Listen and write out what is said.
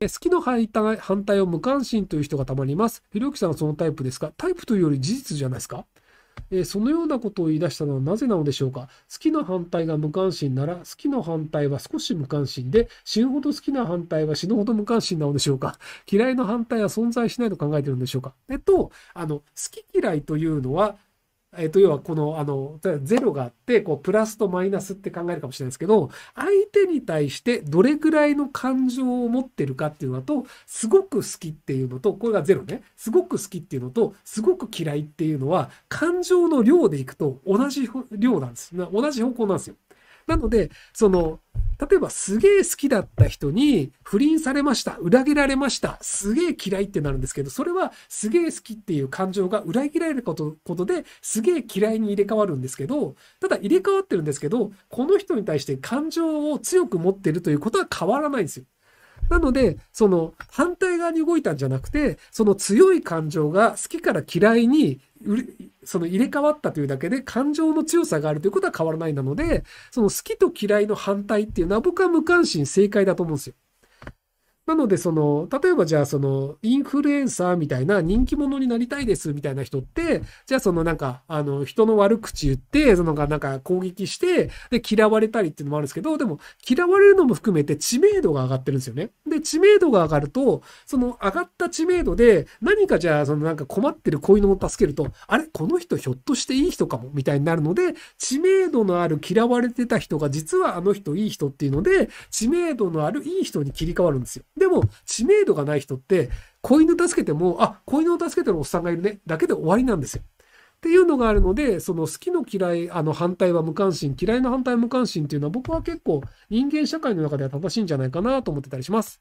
え好きの反対反対を無関心という人がたまります。ひろゆきさんはそのタイプですかタイプというより事実じゃないですかえそのようなことを言い出したのはなぜなのでしょうか好きの反対が無関心なら、好きの反対は少し無関心で、死ぬほど好きな反対は死ぬほど無関心なのでしょうか 嫌いの反対は存在しないと考えてるんでしょうかえっと、あの、好き嫌いというのは、えっと、要はこの、あの、ゼロがあって、こう、プラスとマイナスって考えるかもしれないですけど、相手に対してどれぐらいの感情を持ってるかっていうのと、すごく好きっていうのと、これが0ね、すごく好きっていうのと、すごく嫌いっていうのは、感情の量でいくと同じ量なんです。同じ方向なんですよ。なので、その、例えばすげえ好きだった人に不倫されました、裏切られました、すげえ嫌いってなるんですけど、それはすげえ好きっていう感情が裏切られることことですげえ嫌いに入れ替わるんですけど、ただ入れ替わってるんですけど、この人に対して感情を強く持ってるということは変わらないんですよ。なので、その反対側に動いたんじゃなくて、その強い感情が好きから嫌いにその入れ替わったというだけで感情の強さがあるということは変わらないなので、その好きと嫌いの反対っていうのは僕は無関心正解だと思うんですよ。なので、その、例えばじゃあ、その、インフルエンサーみたいな人気者になりたいですみたいな人って、じゃあ、そのなんか、あの、人の悪口言って、そのがなんか攻撃して、で、嫌われたりっていうのもあるんですけど、でも、嫌われるのも含めて知名度が上がってるんですよね。で、知名度が上がると、その上がった知名度で、何かじゃあ、そのなんか困ってる子犬を助けると、あれこの人ひょっとしていい人かもみたいになるので、知名度のある嫌われてた人が、実はあの人いい人っていうので、知名度のあるいい人に切り替わるんですよ。でも、知名度がない人って、子犬助けても、あ、子犬を助けてるおっさんがいるね、だけで終わりなんですよ。っていうのがあるので、その好きの嫌い、あの反対は無関心、嫌いの反対は無関心っていうのは僕は結構人間社会の中では正しいんじゃないかなと思ってたりします。